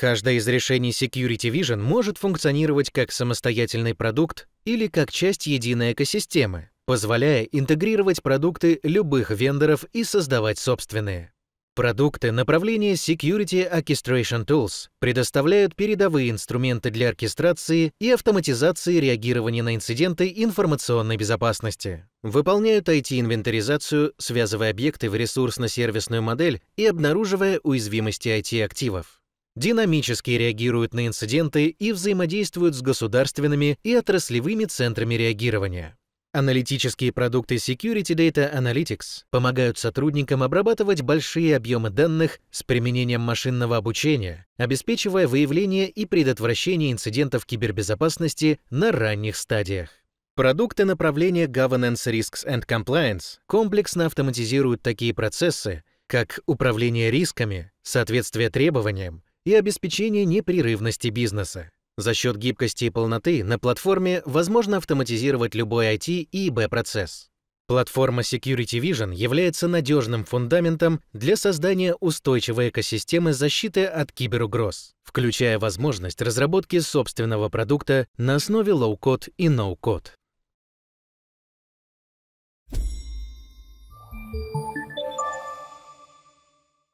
Каждое из решений Security Vision может функционировать как самостоятельный продукт или как часть единой экосистемы, позволяя интегрировать продукты любых вендоров и создавать собственные. Продукты направления Security Orchestration Tools предоставляют передовые инструменты для оркестрации и автоматизации реагирования на инциденты информационной безопасности. Выполняют IT-инвентаризацию, связывая объекты в ресурсно-сервисную модель и обнаруживая уязвимости IT-активов динамически реагируют на инциденты и взаимодействуют с государственными и отраслевыми центрами реагирования. Аналитические продукты Security Data Analytics помогают сотрудникам обрабатывать большие объемы данных с применением машинного обучения, обеспечивая выявление и предотвращение инцидентов кибербезопасности на ранних стадиях. Продукты направления Governance Risks and Compliance комплексно автоматизируют такие процессы, как управление рисками, соответствие требованиям, и обеспечение непрерывности бизнеса. За счет гибкости и полноты на платформе возможно автоматизировать любой IT и b процесс Платформа Security Vision является надежным фундаментом для создания устойчивой экосистемы защиты от киберугроз, включая возможность разработки собственного продукта на основе лоу-код и ноу-код. No